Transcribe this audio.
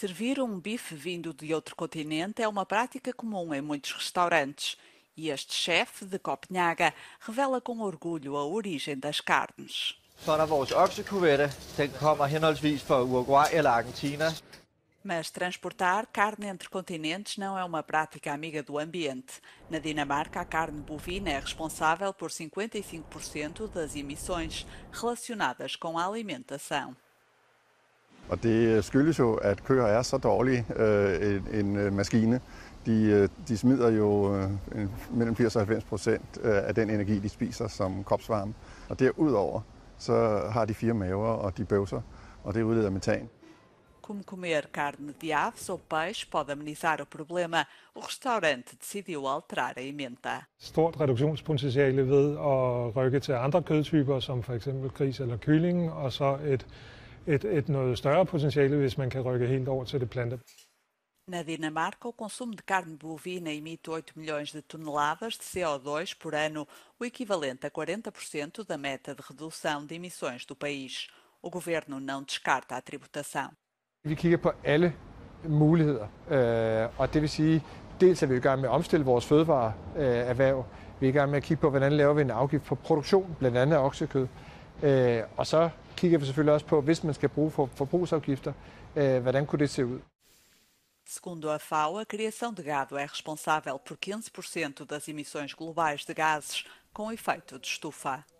Servir um bife vindo de outro continente é uma prática comum em muitos restaurantes e este chefe de Copenhaga revela com orgulho a origem das carnes. Er Mas transportar carne entre continentes não é uma prática amiga do ambiente. Na Dinamarca, a carne bovina é responsável por 55% das emissões relacionadas com a alimentação. Og det øh, skyldes jo, at køer er så dårlige øh, en, en øh, maskine. De, øh, de smider jo øh, mellem 80 og 90 procent af den energi, de spiser som kropsvarme. Og derudover, så har de fire maver, og de bøvser, og det udleder metan. Como comer carne de aves ou peixe pode amenizar o problema, o restaurante decidiu alterar a ementa. Stort reduktionspotentiale ved at rykke til andre kødtyper, som for eksempel gris eller kylling, og så et et, et noget større potentiale, hvis man kan rykke helt over til det plantebaserede. Na Dinamarca, o consumo de carne bovina emite 8 milhões de toneladas de CO2 por ano, o equivalente a 40% da meta de redução de emissões do país. O governo não descarta a tributação. Vi kigger på alle muligheder, uh, og det vil sige, dels er vi i gang med at omstille vores fødevareerhverv, uh, vi er i gang med at kigge på, hvordan laver vi en afgift på produktion, blandt andet af oksekød, uh, og så kigger vi selvfølgelig også på, hvis man skal bruge for, forbrugsafgifter, øh, hvordan kunne det se ud? Segundo a FAO, a criação de gado é responsável por 15% das emissões globais de gases com efeito de estufa.